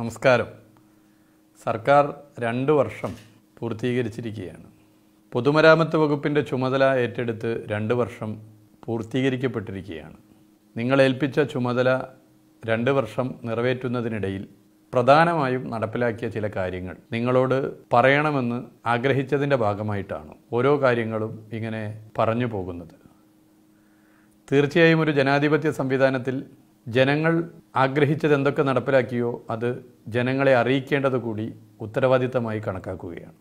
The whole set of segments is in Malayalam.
നമസ്കാരം സർക്കാർ രണ്ട് വർഷം പൂർത്തീകരിച്ചിരിക്കുകയാണ് പൊതുമരാമത്ത് വകുപ്പിൻ്റെ ചുമതല ഏറ്റെടുത്ത് രണ്ട് വർഷം പൂർത്തീകരിക്കപ്പെട്ടിരിക്കുകയാണ് നിങ്ങൾ ഏൽപ്പിച്ച ചുമതല രണ്ട് വർഷം നിറവേറ്റുന്നതിനിടയിൽ പ്രധാനമായും നടപ്പിലാക്കിയ ചില കാര്യങ്ങൾ നിങ്ങളോട് പറയണമെന്ന് ആഗ്രഹിച്ചതിൻ്റെ ഭാഗമായിട്ടാണ് ഓരോ കാര്യങ്ങളും ഇങ്ങനെ പറഞ്ഞു പോകുന്നത് തീർച്ചയായും ഒരു ജനാധിപത്യ സംവിധാനത്തിൽ ജനങ്ങൾ ആഗ്രഹിച്ചത് എന്തൊക്കെ നടപ്പിലാക്കിയോ അത് ജനങ്ങളെ അറിയിക്കേണ്ടത് കൂടി ഉത്തരവാദിത്തമായി കണക്കാക്കുകയാണ്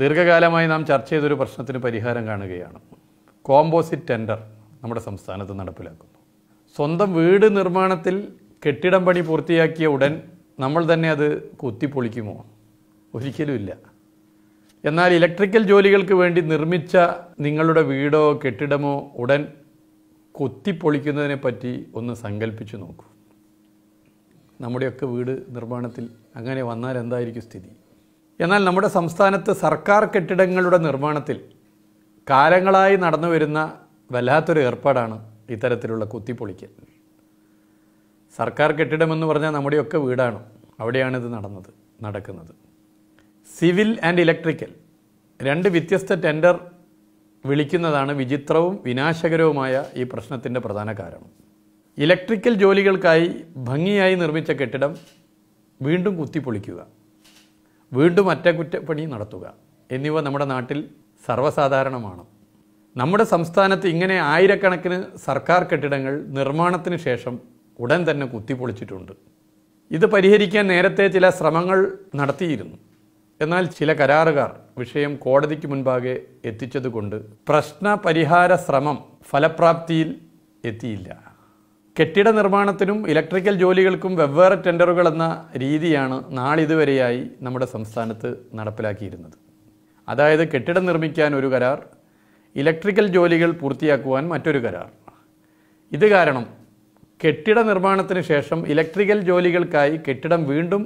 ദീർഘകാലമായി നാം ചർച്ച ചെയ്തൊരു പ്രശ്നത്തിന് പരിഹാരം കാണുകയാണ് കോമ്പോസിറ്റ് ടെൻഡർ നമ്മുടെ സംസ്ഥാനത്ത് നടപ്പിലാക്കുന്നു സ്വന്തം വീട് നിർമ്മാണത്തിൽ കെട്ടിടം പണി പൂർത്തിയാക്കിയ ഉടൻ നമ്മൾ തന്നെ അത് കുത്തിപ്പൊളിക്കുമോ ഒരിക്കലുമില്ല എന്നാൽ ഇലക്ട്രിക്കൽ ജോലികൾക്ക് വേണ്ടി നിർമ്മിച്ച നിങ്ങളുടെ വീടോ കെട്ടിടമോ ഉടൻ കൊത്തിപ്പൊളിക്കുന്നതിനെ പറ്റി ഒന്ന് സങ്കല്പിച്ച് നോക്കൂ നമ്മുടെയൊക്കെ വീട് നിർമ്മാണത്തിൽ അങ്ങനെ വന്നാൽ എന്തായിരിക്കും സ്ഥിതി എന്നാൽ നമ്മുടെ സംസ്ഥാനത്ത് സർക്കാർ കെട്ടിടങ്ങളുടെ നിർമ്മാണത്തിൽ കാലങ്ങളായി നടന്നു വരുന്ന വല്ലാത്തൊരു ഏർപ്പാടാണ് ഇത്തരത്തിലുള്ള കുത്തിപ്പൊളിക്കൽ സർക്കാർ കെട്ടിടമെന്ന് പറഞ്ഞാൽ നമ്മുടെയൊക്കെ വീടാണ് അവിടെയാണ് ഇത് നടന്നത് നടക്കുന്നത് സിവിൽ ആൻഡ് ഇലക്ട്രിക്കൽ രണ്ട് വ്യത്യസ്ത ടെൻഡർ വിളിക്കുന്നതാണ് വിചിത്രവും വിനാശകരവുമായ ഈ പ്രശ്നത്തിൻ്റെ പ്രധാന കാരണം ഇലക്ട്രിക്കൽ ജോലികൾക്കായി ഭംഗിയായി നിർമ്മിച്ച കെട്ടിടം വീണ്ടും കുത്തിപ്പൊളിക്കുക വീണ്ടും അറ്റകുറ്റപ്പണി നടത്തുക എന്നിവ നമ്മുടെ നാട്ടിൽ സർവ്വസാധാരണമാണ് നമ്മുടെ സംസ്ഥാനത്ത് ഇങ്ങനെ ആയിരക്കണക്കിന് സർക്കാർ കെട്ടിടങ്ങൾ നിർമ്മാണത്തിന് ശേഷം ഉടൻ തന്നെ കുത്തിപ്പൊളിച്ചിട്ടുണ്ട് ഇത് പരിഹരിക്കാൻ നേരത്തെ ചില ശ്രമങ്ങൾ നടത്തിയിരുന്നു എന്നാൽ ചില കരാറുകാർ വിഷയം കോടതിക്ക് മുൻപാകെ എത്തിച്ചതുകൊണ്ട് പ്രശ്ന പരിഹാര ശ്രമം ഫലപ്രാപ്തിയിൽ എത്തിയില്ല കെട്ടിട നിർമ്മാണത്തിനും ഇലക്ട്രിക്കൽ ജോലികൾക്കും വെവ്വേറെ ടെൻഡറുകൾ എന്ന രീതിയാണ് നാളിതുവരെയായി നമ്മുടെ സംസ്ഥാനത്ത് നടപ്പിലാക്കിയിരുന്നത് അതായത് കെട്ടിടം നിർമ്മിക്കാൻ ഒരു കരാർ ഇലക്ട്രിക്കൽ ജോലികൾ പൂർത്തിയാക്കുവാൻ മറ്റൊരു കരാർ ഇത് കാരണം കെട്ടിട നിർമ്മാണത്തിന് ശേഷം ഇലക്ട്രിക്കൽ ജോലികൾക്കായി കെട്ടിടം വീണ്ടും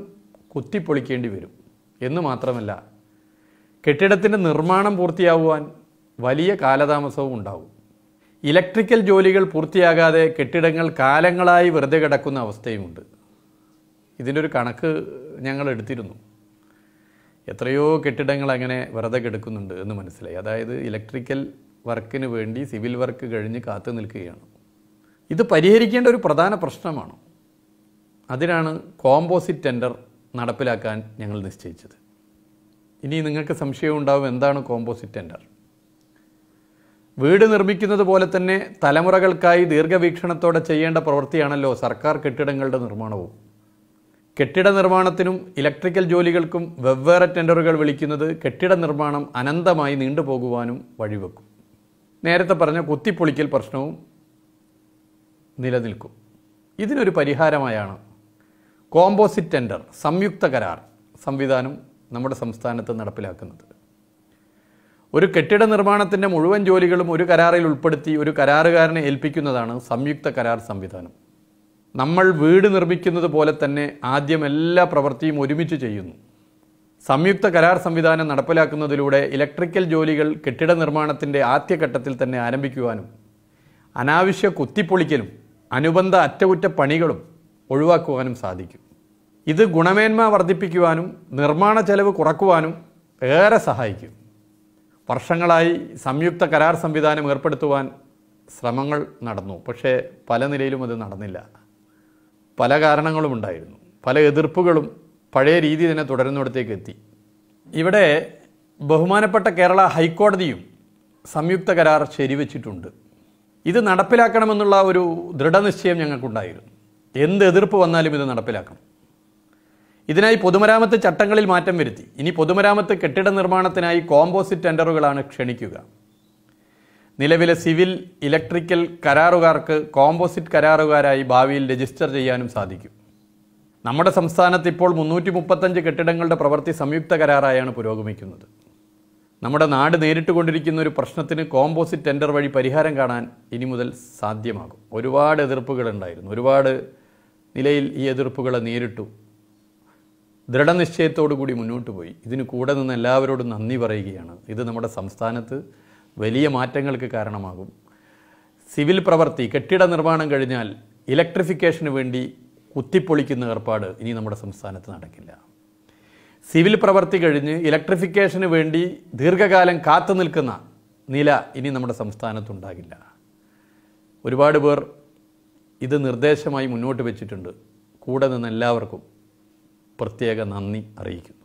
കുത്തിപ്പൊളിക്കേണ്ടി വരും എന്ന് മാത്രമല്ല കെട്ടിടത്തിൻ്റെ നിർമ്മാണം പൂർത്തിയാവുവാൻ വലിയ കാലതാമസവും ഉണ്ടാവും ഇലക്ട്രിക്കൽ ജോലികൾ പൂർത്തിയാകാതെ കെട്ടിടങ്ങൾ കാലങ്ങളായി വെറുതെ കിടക്കുന്ന അവസ്ഥയുമുണ്ട് ഇതിൻ്റെ ഒരു കണക്ക് ഞങ്ങൾ എടുത്തിരുന്നു എത്രയോ കെട്ടിടങ്ങൾ അങ്ങനെ വെറുതെ കിടക്കുന്നുണ്ട് എന്ന് മനസ്സിലായി അതായത് ഇലക്ട്രിക്കൽ വർക്കിന് വേണ്ടി സിവിൽ വർക്ക് കഴിഞ്ഞ് കാത്തു നിൽക്കുകയാണ് ഇത് പരിഹരിക്കേണ്ട ഒരു പ്രധാന പ്രശ്നമാണ് അതിനാണ് കോമ്പോസിറ്റ് ടെൻഡർ നടപ്പിലാക്കാൻ ഞങ്ങൾ നിശ്ചയിച്ചത് ഇനി നിങ്ങൾക്ക് സംശയം ഉണ്ടാവും എന്താണ് കോമ്പോസിറ്റ് ടെൻഡർ വീട് നിർമ്മിക്കുന്നത് പോലെ തന്നെ തലമുറകൾക്കായി ദീർഘവീക്ഷണത്തോടെ ചെയ്യേണ്ട പ്രവൃത്തിയാണല്ലോ സർക്കാർ കെട്ടിടങ്ങളുടെ നിർമ്മാണവും കെട്ടിട നിർമ്മാണത്തിനും ഇലക്ട്രിക്കൽ ജോലികൾക്കും വെവ്വേറെ ടെൻഡറുകൾ വിളിക്കുന്നത് കെട്ടിട നിർമ്മാണം അനന്തമായി നീണ്ടുപോകുവാനും വഴിവെക്കും നേരത്തെ പറഞ്ഞ കുത്തിപ്പൊളിക്കൽ പ്രശ്നവും നിലനിൽക്കും ഇതിനൊരു പരിഹാരമായാണ് കോമ്പോസിറ്റ് ടെൻഡർ സംയുക്ത കരാർ സംവിധാനം നമ്മുടെ സംസ്ഥാനത്ത് നടപ്പിലാക്കുന്നത് ഒരു കെട്ടിട നിർമ്മാണത്തിൻ്റെ മുഴുവൻ ജോലികളും ഒരു കരാറിൽ ഉൾപ്പെടുത്തി ഒരു കരാറുകാരനെ ഏൽപ്പിക്കുന്നതാണ് സംയുക്ത കരാർ സംവിധാനം നമ്മൾ വീട് നിർമ്മിക്കുന്നത് പോലെ തന്നെ ആദ്യം എല്ലാ പ്രവൃത്തിയും ഒരുമിച്ച് ചെയ്യുന്നു സംയുക്ത കരാർ സംവിധാനം നടപ്പിലാക്കുന്നതിലൂടെ ഇലക്ട്രിക്കൽ ജോലികൾ കെട്ടിട നിർമ്മാണത്തിൻ്റെ ആദ്യഘട്ടത്തിൽ തന്നെ ആരംഭിക്കുവാനും അനാവശ്യ കുത്തിപ്പൊളിക്കലും അനുബന്ധ അറ്റകുറ്റപ്പണികളും ഒഴിവാക്കുവാനും സാധിക്കും ഇത് ഗുണമേന്മ വർദ്ധിപ്പിക്കുവാനും നിർമ്മാണ ചെലവ് കുറക്കുവാനും ഏറെ സഹായിക്കും വർഷങ്ങളായി സംയുക്ത കരാർ സംവിധാനം ഏർപ്പെടുത്തുവാൻ ശ്രമങ്ങൾ നടന്നു പക്ഷേ പല നിലയിലും അത് നടന്നില്ല പല കാരണങ്ങളും ഉണ്ടായിരുന്നു പല എതിർപ്പുകളും പഴയ രീതി തന്നെ തുടരുന്നിടത്തേക്ക് എത്തി ഇവിടെ ബഹുമാനപ്പെട്ട കേരള ഹൈക്കോടതിയും സംയുക്ത കരാർ ശരിവച്ചിട്ടുണ്ട് ഇത് നടപ്പിലാക്കണമെന്നുള്ള ഒരു ദൃഢനിശ്ചയം ഞങ്ങൾക്കുണ്ടായിരുന്നു എന്ത് എതിർപ്പ് വന്നാലും ഇത് നടപ്പിലാക്കണം ഇതിനായി പൊതുമരാമത്ത് ചട്ടങ്ങളിൽ മാറ്റം വരുത്തി ഇനി പൊതുമരാമത്ത് കെട്ടിട നിർമ്മാണത്തിനായി കോമ്പോസിറ്റ് ടെൻഡറുകളാണ് ക്ഷണിക്കുക നിലവിലെ സിവിൽ ഇലക്ട്രിക്കൽ കരാറുകാർക്ക് കോമ്പോസിറ്റ് കരാറുകാരായി ഭാവിയിൽ രജിസ്റ്റർ ചെയ്യാനും സാധിക്കും നമ്മുടെ സംസ്ഥാനത്ത് ഇപ്പോൾ മുന്നൂറ്റി മുപ്പത്തഞ്ച് കെട്ടിടങ്ങളുടെ പ്രവൃത്തി സംയുക്ത കരാറായാണ് പുരോഗമിക്കുന്നത് നമ്മുടെ നാട് നേരിട്ട് കൊണ്ടിരിക്കുന്ന ഒരു പ്രശ്നത്തിന് കോമ്പോസിറ്റ് ടെൻഡർ വഴി പരിഹാരം കാണാൻ ഇനി മുതൽ സാധ്യമാകും ഒരുപാട് എതിർപ്പുകളുണ്ടായിരുന്നു ഒരുപാട് നിലയിൽ ഈ എതിർപ്പുകളെ നേരിട്ടു ദൃഢനിശ്ചയത്തോടു കൂടി മുന്നോട്ട് പോയി ഇതിന് കൂടെ നിന്ന് എല്ലാവരോടും നന്ദി പറയുകയാണ് ഇത് നമ്മുടെ സംസ്ഥാനത്ത് വലിയ മാറ്റങ്ങൾക്ക് കാരണമാകും സിവിൽ പ്രവൃത്തി കെട്ടിട നിർമ്മാണം കഴിഞ്ഞാൽ ഇലക്ട്രിഫിക്കേഷന് വേണ്ടി കുത്തിപ്പൊളിക്കുന്ന ഏർപ്പാട് ഇനി നമ്മുടെ സംസ്ഥാനത്ത് നടക്കില്ല സിവിൽ പ്രവൃത്തി കഴിഞ്ഞ് ഇലക്ട്രിഫിക്കേഷന് വേണ്ടി ദീർഘകാലം കാത്തു നിൽക്കുന്ന നില ഇനി നമ്മുടെ സംസ്ഥാനത്തുണ്ടാകില്ല ഒരുപാട് പേർ ഇത് നിർദ്ദേശമായി മുന്നോട്ട് വെച്ചിട്ടുണ്ട് കൂടെ നിന്ന് എല്ലാവർക്കും പ്രത്യേക നന്ദി അറിയിക്കുന്നു